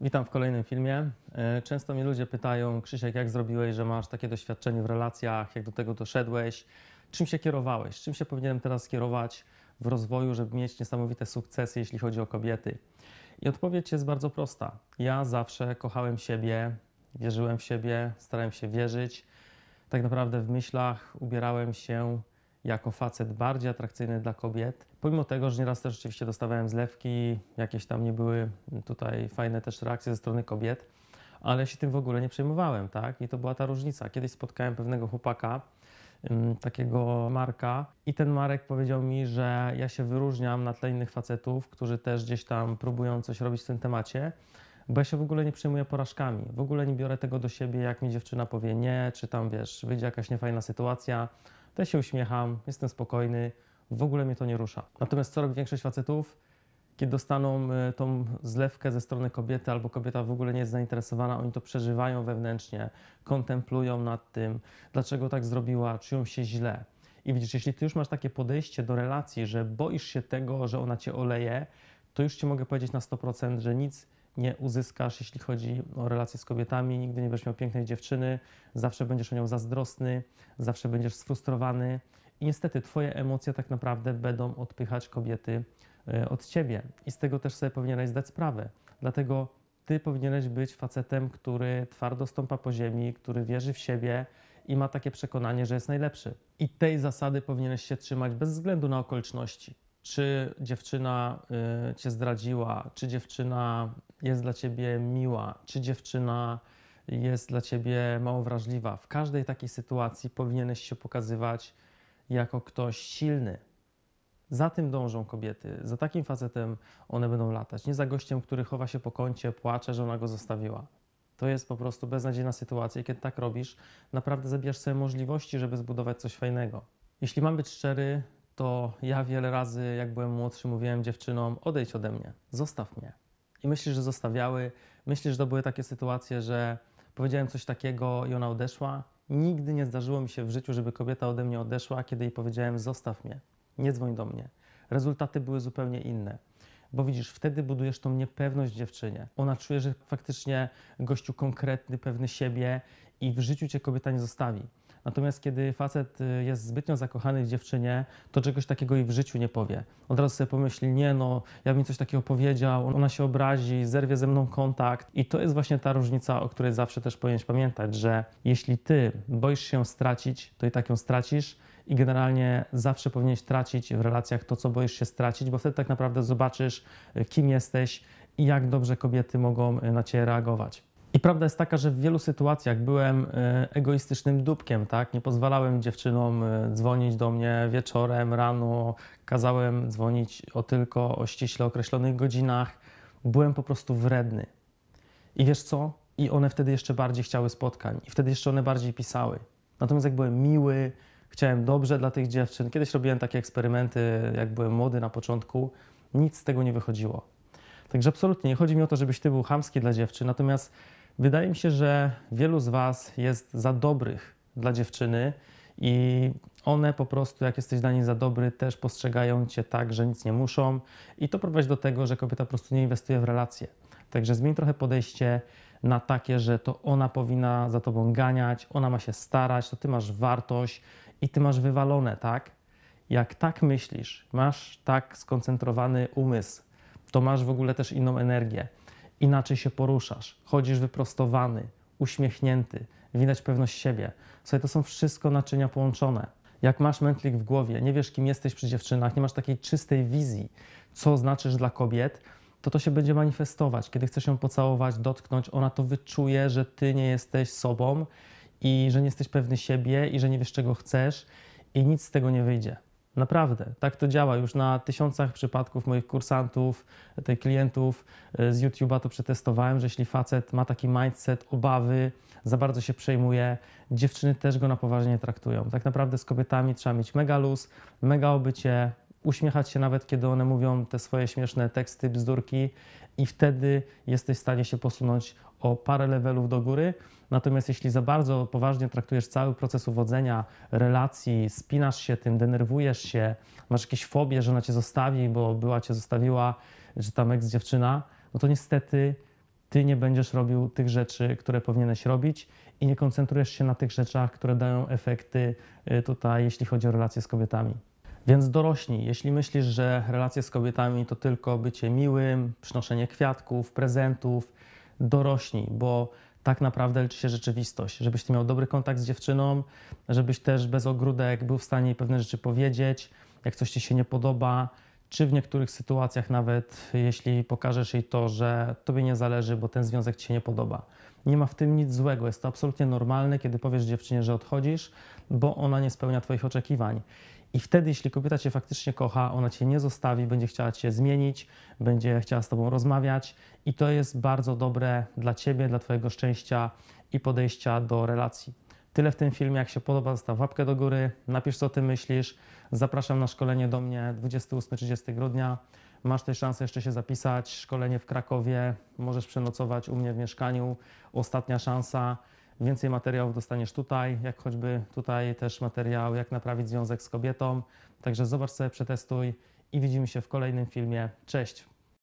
Witam w kolejnym filmie. E, często mnie ludzie pytają, Krzysiek, jak zrobiłeś, że masz takie doświadczenie w relacjach, jak do tego doszedłeś, czym się kierowałeś, czym się powinienem teraz kierować w rozwoju, żeby mieć niesamowite sukcesy, jeśli chodzi o kobiety. I odpowiedź jest bardzo prosta. Ja zawsze kochałem siebie, wierzyłem w siebie, starałem się wierzyć. Tak naprawdę w myślach ubierałem się jako facet bardziej atrakcyjny dla kobiet. Pomimo tego, że nieraz też rzeczywiście dostawałem zlewki, jakieś tam nie były tutaj fajne też reakcje ze strony kobiet, ale się tym w ogóle nie przejmowałem, tak? I to była ta różnica. Kiedyś spotkałem pewnego chłopaka, takiego Marka i ten Marek powiedział mi, że ja się wyróżniam na tle innych facetów, którzy też gdzieś tam próbują coś robić w tym temacie, bo ja się w ogóle nie przejmuję porażkami, w ogóle nie biorę tego do siebie, jak mi dziewczyna powie nie, czy tam wiesz, wyjdzie jakaś niefajna sytuacja, to ja się uśmiecham, jestem spokojny, w ogóle mnie to nie rusza. Natomiast co robi większość facetów? Kiedy dostaną e, tą zlewkę ze strony kobiety albo kobieta w ogóle nie jest zainteresowana, oni to przeżywają wewnętrznie, kontemplują nad tym, dlaczego tak zrobiła, czują się źle. I widzisz, jeśli ty już masz takie podejście do relacji, że boisz się tego, że ona cię oleje, to już ci mogę powiedzieć na 100%, że nic nie uzyskasz, jeśli chodzi o relacje z kobietami. Nigdy nie będziesz miał pięknej dziewczyny, zawsze będziesz o nią zazdrosny, zawsze będziesz sfrustrowany. I niestety twoje emocje tak naprawdę będą odpychać kobiety e, od ciebie. I z tego też sobie powinieneś zdać sprawę. Dlatego ty powinieneś być facetem, który twardo stąpa po ziemi, który wierzy w siebie i ma takie przekonanie, że jest najlepszy. I tej zasady powinieneś się trzymać bez względu na okoliczności. Czy dziewczyna e, cię zdradziła, czy dziewczyna jest dla ciebie miła, czy dziewczyna jest dla ciebie mało wrażliwa. W każdej takiej sytuacji powinieneś się pokazywać jako ktoś silny. Za tym dążą kobiety, za takim facetem one będą latać, nie za gościem, który chowa się po kącie, płacze, że ona go zostawiła. To jest po prostu beznadziejna sytuacja. Kiedy tak robisz, naprawdę zabierz sobie możliwości, żeby zbudować coś fajnego. Jeśli mam być szczery, to ja wiele razy, jak byłem młodszy, mówiłem dziewczynom: odejdź ode mnie, zostaw mnie i myślisz, że zostawiały. Myślisz, że to były takie sytuacje, że powiedziałem coś takiego i ona odeszła. Nigdy nie zdarzyło mi się w życiu, żeby kobieta ode mnie odeszła, kiedy jej powiedziałem: zostaw mnie, nie dzwoń do mnie. Rezultaty były zupełnie inne. Bo widzisz, wtedy budujesz tą niepewność dziewczynie. Ona czuje, że faktycznie gościu konkretny, pewny siebie i w życiu cię kobieta nie zostawi. Natomiast kiedy facet y, jest zbytnio zakochany w dziewczynie, to czegoś takiego jej w życiu nie powie. Od razu sobie pomyśli, nie no, ja bym coś takiego powiedział, ona się obrazi, zerwie ze mną kontakt. I to jest właśnie ta różnica, o której zawsze też powinieneś pamiętać, że jeśli ty boisz się stracić, to i tak ją stracisz i generalnie zawsze powinieneś tracić w relacjach to, co boisz się stracić, bo wtedy tak naprawdę zobaczysz, y, kim jesteś i jak dobrze kobiety mogą y, na ciebie reagować. I prawda jest taka, że w wielu sytuacjach byłem e, egoistycznym dupkiem, tak? Nie pozwalałem dziewczynom e, dzwonić do mnie wieczorem, rano, kazałem dzwonić o tylko o ściśle określonych godzinach. Byłem po prostu wredny. I wiesz co? I one wtedy jeszcze bardziej chciały spotkań, i wtedy jeszcze one bardziej pisały. Natomiast jak byłem miły, chciałem dobrze dla tych dziewczyn, kiedyś robiłem takie eksperymenty, jak byłem młody na początku, nic z tego nie wychodziło. Także absolutnie nie chodzi mi o to, żebyś ty był chamski dla dziewczyn, natomiast Wydaje mi się, że wielu z Was jest za dobrych dla dziewczyny i one po prostu, jak jesteś dla niej za dobry, też postrzegają cię tak, że nic nie muszą, i to prowadzi do tego, że kobieta po prostu nie inwestuje w relacje. Także zmień trochę podejście na takie, że to ona powinna za tobą ganiać, ona ma się starać, to ty masz wartość i ty masz wywalone, tak? Jak tak myślisz, masz tak skoncentrowany umysł, to masz w ogóle też inną energię inaczej się poruszasz, chodzisz wyprostowany, uśmiechnięty, widać pewność siebie. Słuchaj, to są wszystko naczynia połączone. Jak masz mętlik w głowie, nie wiesz, kim jesteś przy dziewczynach, nie masz takiej czystej wizji, co znaczysz dla kobiet, to to się będzie manifestować. Kiedy chcesz ją pocałować, dotknąć, ona to wyczuje, że ty nie jesteś sobą i że nie jesteś pewny siebie i że nie wiesz, czego chcesz i nic z tego nie wyjdzie. Naprawdę, tak to działa. Już na tysiącach przypadków moich kursantów, tych klientów e, z YouTube'a to przetestowałem, że jeśli facet ma taki mindset obawy, za bardzo się przejmuje, dziewczyny też go na poważnie traktują. Tak naprawdę z kobietami trzeba mieć mega luz, mega obycie, uśmiechać się nawet, kiedy one mówią te swoje śmieszne teksty, bzdurki, i wtedy jesteś w stanie się posunąć o parę levelów do góry. Natomiast jeśli za bardzo poważnie traktujesz cały proces uwodzenia, relacji, spinasz się tym, denerwujesz się, masz jakieś fobie, że ona cię zostawi, bo była cię zostawiła, że tam ex dziewczyna, no to niestety ty nie będziesz robił tych rzeczy, które powinieneś robić i nie koncentrujesz się na tych rzeczach, które dają efekty y, tutaj, jeśli chodzi o relacje z kobietami. Więc dorośli, jeśli myślisz, że relacje z kobietami to tylko bycie miłym, przynoszenie kwiatków, prezentów, dorośli, bo tak naprawdę liczy się rzeczywistość. Żebyś ty miał dobry kontakt z dziewczyną, żebyś też bez ogródek był w stanie pewne rzeczy powiedzieć, jak coś ci się nie podoba, czy w niektórych sytuacjach nawet jeśli pokażesz jej to, że tobie nie zależy, bo ten związek ci się nie podoba. Nie ma w tym nic złego, jest to absolutnie normalne, kiedy powiesz dziewczynie, że odchodzisz, bo ona nie spełnia twoich oczekiwań. I wtedy, jeśli kobieta cię faktycznie kocha, ona cię nie zostawi, będzie chciała cię zmienić, będzie chciała z tobą rozmawiać, i to jest bardzo dobre dla ciebie, dla twojego szczęścia i podejścia do relacji. Tyle w tym filmie. Jak się podoba, zostaw łapkę do góry, napisz co ty myślisz. Zapraszam na szkolenie do mnie 28-30 grudnia. Masz też szansę jeszcze się zapisać. Szkolenie w Krakowie. Możesz przenocować u mnie w mieszkaniu. Ostatnia szansa. Więcej materiałów dostaniesz tutaj, jak choćby tutaj też materiał, jak naprawić związek z kobietą. Także zobacz sobie, przetestuj i widzimy się w kolejnym filmie. Cześć!